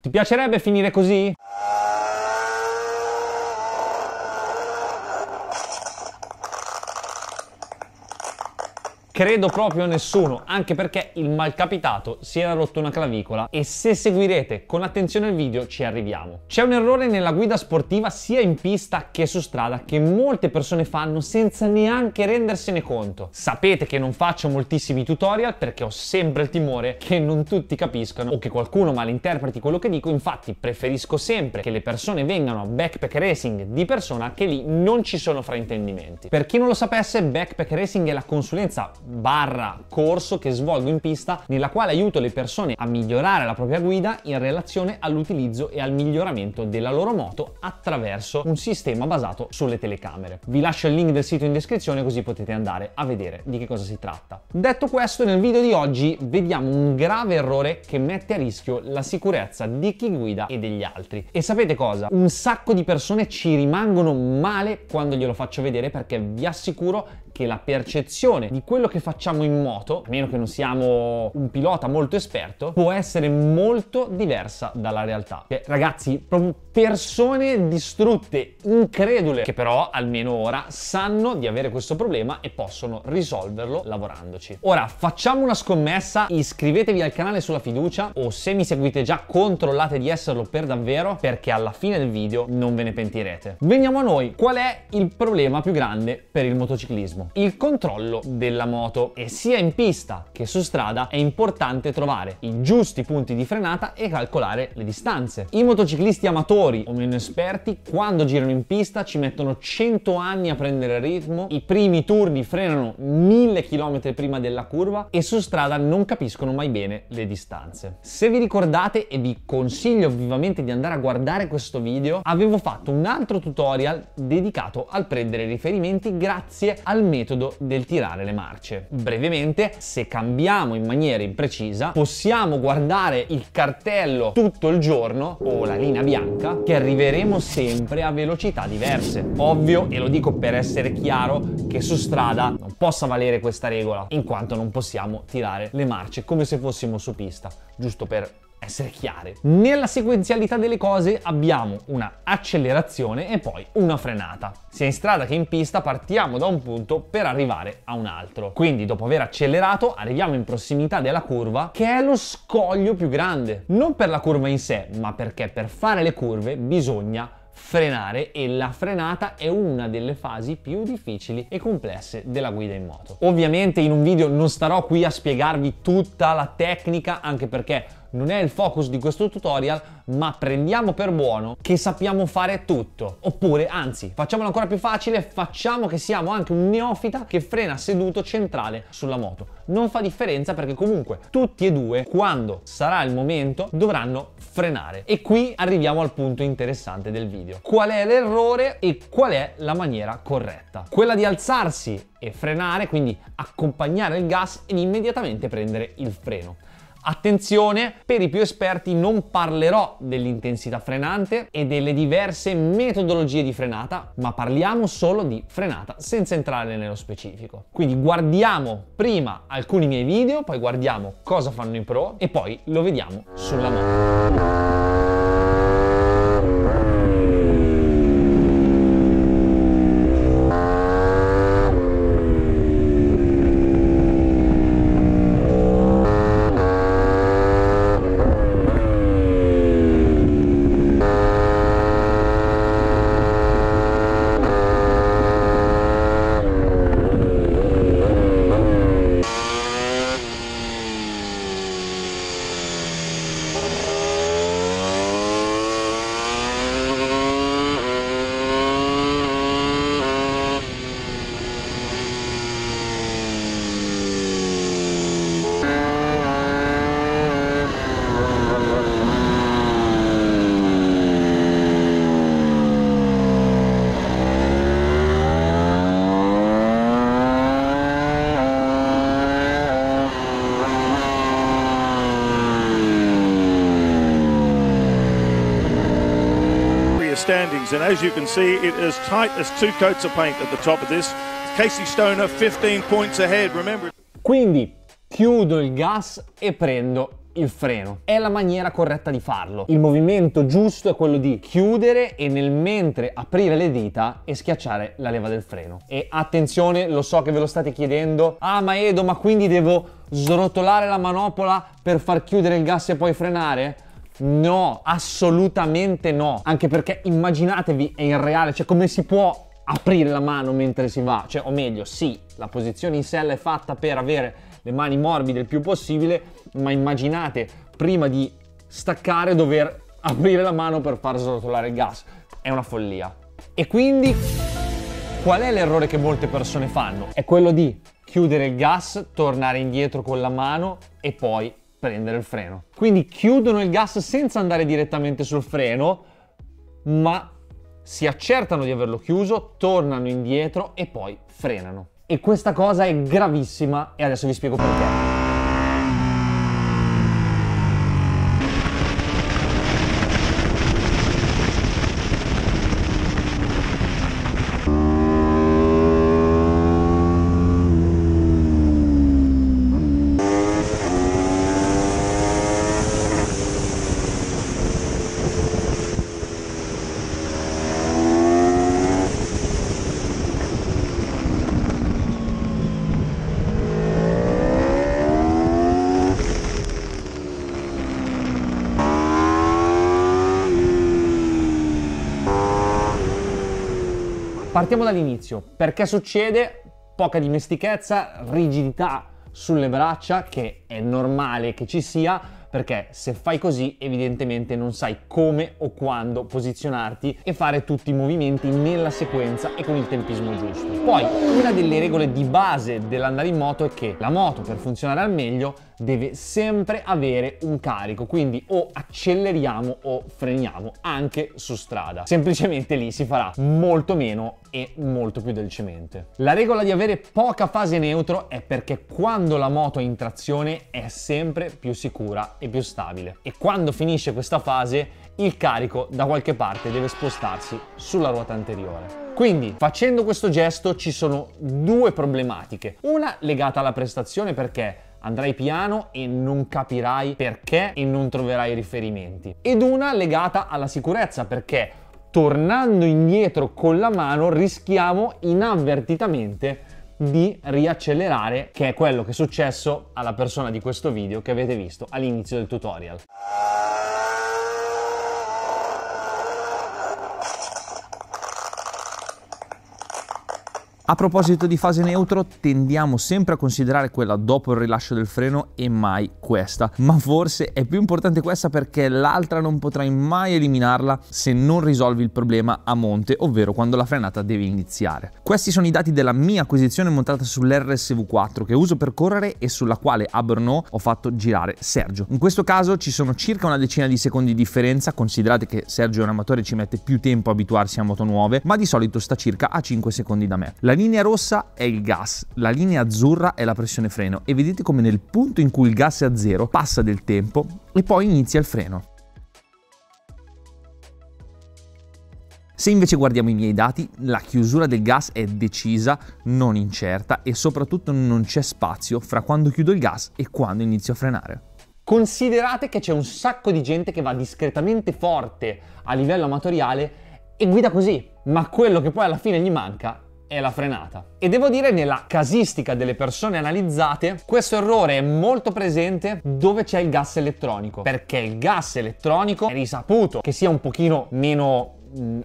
Ti piacerebbe finire così? Credo proprio nessuno, anche perché il malcapitato si era rotto una clavicola e se seguirete con attenzione il video ci arriviamo. C'è un errore nella guida sportiva sia in pista che su strada che molte persone fanno senza neanche rendersene conto. Sapete che non faccio moltissimi tutorial perché ho sempre il timore che non tutti capiscano o che qualcuno malinterpreti quello che dico, infatti preferisco sempre che le persone vengano a backpack racing di persona che lì non ci sono fraintendimenti. Per chi non lo sapesse, backpack racing è la consulenza barra corso che svolgo in pista nella quale aiuto le persone a migliorare la propria guida in relazione all'utilizzo e al miglioramento della loro moto attraverso un sistema basato sulle telecamere. Vi lascio il link del sito in descrizione così potete andare a vedere di che cosa si tratta. Detto questo nel video di oggi vediamo un grave errore che mette a rischio la sicurezza di chi guida e degli altri. E sapete cosa? Un sacco di persone ci rimangono male quando glielo faccio vedere perché vi assicuro che la percezione di quello che facciamo in moto, a meno che non siamo un pilota molto esperto, può essere molto diversa dalla realtà. Cioè, ragazzi, proprio persone distrutte, incredule, che però almeno ora sanno di avere questo problema e possono risolverlo lavorandoci. Ora facciamo una scommessa, iscrivetevi al canale sulla fiducia o se mi seguite già controllate di esserlo per davvero perché alla fine del video non ve ne pentirete. Veniamo a noi, qual è il problema più grande per il motociclismo? il controllo della moto e sia in pista che su strada è importante trovare i giusti punti di frenata e calcolare le distanze. I motociclisti amatori o meno esperti quando girano in pista ci mettono 100 anni a prendere ritmo, i primi turni frenano 1000 km prima della curva e su strada non capiscono mai bene le distanze. Se vi ricordate e vi consiglio vivamente di andare a guardare questo video, avevo fatto un altro tutorial dedicato al prendere riferimenti grazie al metodo metodo del tirare le marce. Brevemente, se cambiamo in maniera imprecisa, possiamo guardare il cartello tutto il giorno o la linea bianca che arriveremo sempre a velocità diverse. Ovvio, e lo dico per essere chiaro, che su strada non possa valere questa regola, in quanto non possiamo tirare le marce come se fossimo su pista, giusto per essere chiare. Nella sequenzialità delle cose abbiamo una accelerazione e poi una frenata. Sia in strada che in pista partiamo da un punto per arrivare a un altro. Quindi dopo aver accelerato arriviamo in prossimità della curva che è lo scoglio più grande. Non per la curva in sé, ma perché per fare le curve bisogna frenare e la frenata è una delle fasi più difficili e complesse della guida in moto. Ovviamente in un video non starò qui a spiegarvi tutta la tecnica anche perché non è il focus di questo tutorial, ma prendiamo per buono che sappiamo fare tutto. Oppure, anzi, facciamolo ancora più facile, facciamo che siamo anche un neofita che frena seduto centrale sulla moto. Non fa differenza perché comunque tutti e due, quando sarà il momento, dovranno frenare. E qui arriviamo al punto interessante del video. Qual è l'errore e qual è la maniera corretta? Quella di alzarsi e frenare, quindi accompagnare il gas ed immediatamente prendere il freno. Attenzione, per i più esperti non parlerò dell'intensità frenante e delle diverse metodologie di frenata, ma parliamo solo di frenata senza entrare nello specifico. Quindi guardiamo prima alcuni miei video, poi guardiamo cosa fanno i pro e poi lo vediamo sulla mano. teams. And as you can see, it is tight as two coats of paint at the top of this. Casey Stoner 15 points ahead, remember. Quindi chiudo il gas e prendo il freno. È la maniera corretta di farlo. Il movimento giusto è quello di chiudere e nel mentre aprire le dita e schiacciare la leva del freno. E attenzione, lo so che ve lo state chiedendo. Ah, ma Edo, ma quindi devo srotolare la manopola per far chiudere il gas e poi frenare? No, assolutamente no. Anche perché immaginatevi, è irreale, cioè come si può aprire la mano mentre si va? Cioè, o meglio, sì, la posizione in sella è fatta per avere le mani morbide il più possibile, ma immaginate prima di staccare dover aprire la mano per far srotolare il gas. È una follia. E quindi qual è l'errore che molte persone fanno? È quello di chiudere il gas, tornare indietro con la mano e poi prendere il freno. Quindi chiudono il gas senza andare direttamente sul freno, ma si accertano di averlo chiuso, tornano indietro e poi frenano. E questa cosa è gravissima e adesso vi spiego perché. Partiamo dall'inizio. Perché succede? Poca dimestichezza, rigidità sulle braccia, che è normale che ci sia, perché se fai così evidentemente non sai come o quando posizionarti e fare tutti i movimenti nella sequenza e con il tempismo giusto. Poi una delle regole di base dell'andare in moto è che la moto per funzionare al meglio deve sempre avere un carico, quindi o acceleriamo o freniamo anche su strada. Semplicemente lì si farà molto meno e molto più dolcemente. La regola di avere poca fase neutro è perché quando la moto è in trazione è sempre più sicura e più stabile. E quando finisce questa fase il carico da qualche parte deve spostarsi sulla ruota anteriore. Quindi facendo questo gesto ci sono due problematiche. Una legata alla prestazione perché andrai piano e non capirai perché e non troverai riferimenti. Ed una legata alla sicurezza perché tornando indietro con la mano rischiamo inavvertitamente di riaccelerare, che è quello che è successo alla persona di questo video che avete visto all'inizio del tutorial. A proposito di fase neutro, tendiamo sempre a considerare quella dopo il rilascio del freno e mai questa, ma forse è più importante questa perché l'altra non potrai mai eliminarla se non risolvi il problema a monte, ovvero quando la frenata deve iniziare. Questi sono i dati della mia acquisizione montata sull'RSV4 che uso per correre e sulla quale a Brno ho fatto girare Sergio. In questo caso ci sono circa una decina di secondi di differenza, considerate che Sergio è un amatore e ci mette più tempo a abituarsi a moto nuove, ma di solito sta circa a 5 secondi da me. La linea rossa è il gas, la linea azzurra è la pressione freno e vedete come nel punto in cui il gas è a zero passa del tempo e poi inizia il freno. Se invece guardiamo i miei dati, la chiusura del gas è decisa, non incerta e soprattutto non c'è spazio fra quando chiudo il gas e quando inizio a frenare. Considerate che c'è un sacco di gente che va discretamente forte a livello amatoriale e guida così, ma quello che poi alla fine gli manca è la frenata. E devo dire nella casistica delle persone analizzate questo errore è molto presente dove c'è il gas elettronico perché il gas elettronico è risaputo che sia un pochino meno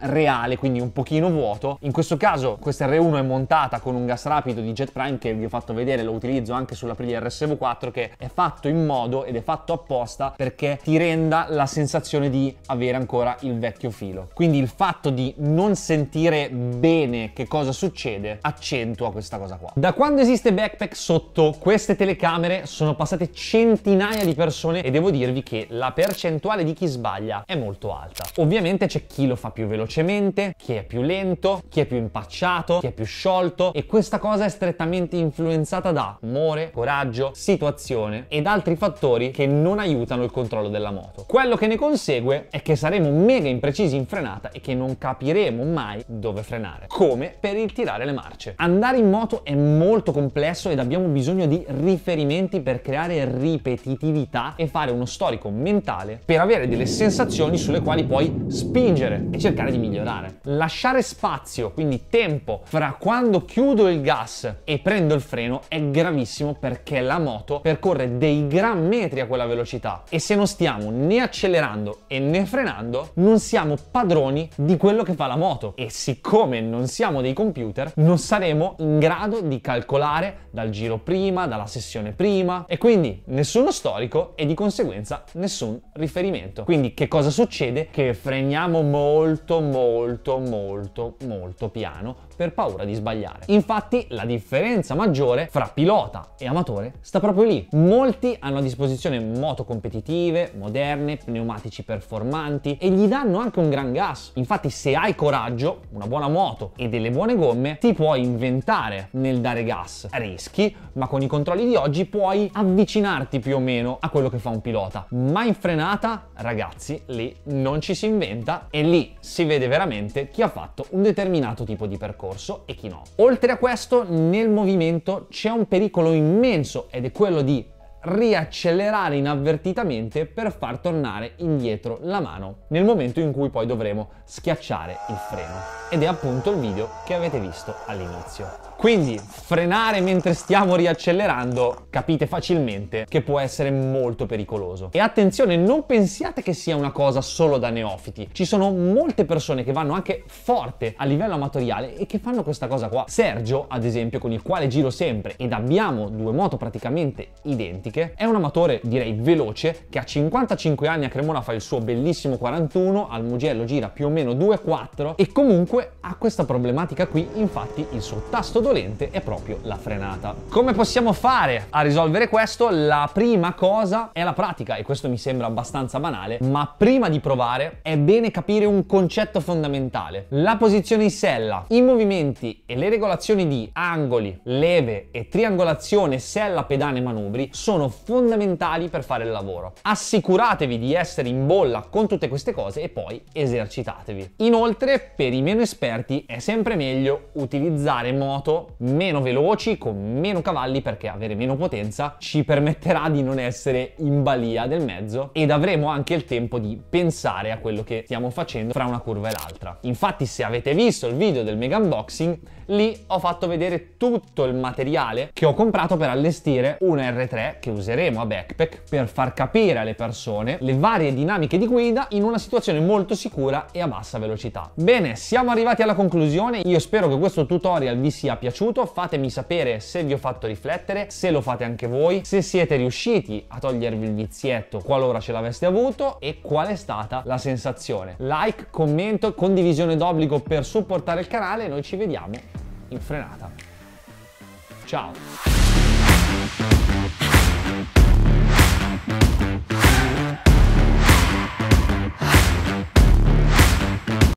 reale, quindi un pochino vuoto. In questo caso questa R1 è montata con un gas rapido di Jet Prime che vi ho fatto vedere, lo utilizzo anche sull'Aprilia RSV4 che è fatto in modo ed è fatto apposta perché ti renda la sensazione di avere ancora il vecchio filo. Quindi il fatto di non sentire bene che cosa succede accentua questa cosa qua. Da quando esiste Backpack sotto queste telecamere sono passate centinaia di persone e devo dirvi che la percentuale di chi sbaglia è molto alta. Ovviamente c'è chi lo fa più velocemente, chi è più lento, chi è più impacciato, chi è più sciolto e questa cosa è strettamente influenzata da umore, coraggio, situazione ed altri fattori che non aiutano il controllo della moto. Quello che ne consegue è che saremo mega imprecisi in frenata e che non capiremo mai dove frenare, come per il tirare le marce. Andare in moto è molto complesso ed abbiamo bisogno di riferimenti per creare ripetitività e fare uno storico mentale per avere delle sensazioni sulle quali puoi spingere e cercare di migliorare. Lasciare spazio, quindi tempo, fra quando chiudo il gas e prendo il freno è gravissimo perché la moto percorre dei gran metri a quella velocità e se non stiamo né accelerando e né frenando non siamo padroni di quello che fa la moto e siccome non siamo dei computer non saremo in grado di calcolare dal giro prima, dalla sessione prima e quindi nessuno storico e di conseguenza nessun riferimento. Quindi che cosa succede? Che freniamo molto molto molto molto molto piano per paura di sbagliare. Infatti la differenza maggiore fra pilota e amatore sta proprio lì. Molti hanno a disposizione moto competitive, moderne, pneumatici performanti e gli danno anche un gran gas. Infatti se hai coraggio, una buona moto e delle buone gomme, ti puoi inventare nel dare gas. Rischi, ma con i controlli di oggi puoi avvicinarti più o meno a quello che fa un pilota. Ma in frenata, ragazzi, lì non ci si inventa e lì si vede veramente chi ha fatto un determinato tipo di percorso corso e chi no. Oltre a questo, nel movimento c'è un pericolo immenso ed è quello di riaccelerare inavvertitamente per far tornare indietro la mano nel momento in cui poi dovremo schiacciare il freno. Ed è appunto il video che avete visto all'inizio. Quindi frenare mentre stiamo riaccelerando capite facilmente che può essere molto pericoloso. E attenzione, non pensiate che sia una cosa solo da neofiti. Ci sono molte persone che vanno anche forte a livello amatoriale e che fanno questa cosa qua. Sergio, ad esempio, con il quale giro sempre ed abbiamo due moto praticamente identiche, è un amatore direi veloce che a 55 anni a Cremona fa il suo bellissimo 41, al Mugello gira più o meno 2-4 e comunque ha questa problematica qui, infatti il suo tasto dolente è proprio la frenata. Come possiamo fare a risolvere questo? La prima cosa è la pratica e questo mi sembra abbastanza banale, ma prima di provare è bene capire un concetto fondamentale. La posizione in sella, i movimenti e le regolazioni di angoli, leve e triangolazione, sella, pedane e manubri sono fondamentali per fare il lavoro. Assicuratevi di essere in bolla con tutte queste cose e poi esercitatevi. Inoltre, per i meno esperti è sempre meglio utilizzare moto meno veloci, con meno cavalli perché avere meno potenza ci permetterà di non essere in balia del mezzo ed avremo anche il tempo di pensare a quello che stiamo facendo fra una curva e l'altra. Infatti se avete visto il video del mega unboxing, lì ho fatto vedere tutto il materiale che ho comprato per allestire una R3 che useremo a backpack per far capire alle persone le varie dinamiche di guida in una situazione molto sicura e a bassa velocità. Bene, siamo arrivati alla conclusione, io spero che questo tutorial vi sia piaciuto piaciuto, fatemi sapere se vi ho fatto riflettere, se lo fate anche voi, se siete riusciti a togliervi il vizietto qualora ce l'aveste avuto e qual è stata la sensazione. Like, commento, condivisione d'obbligo per supportare il canale e noi ci vediamo in frenata. Ciao!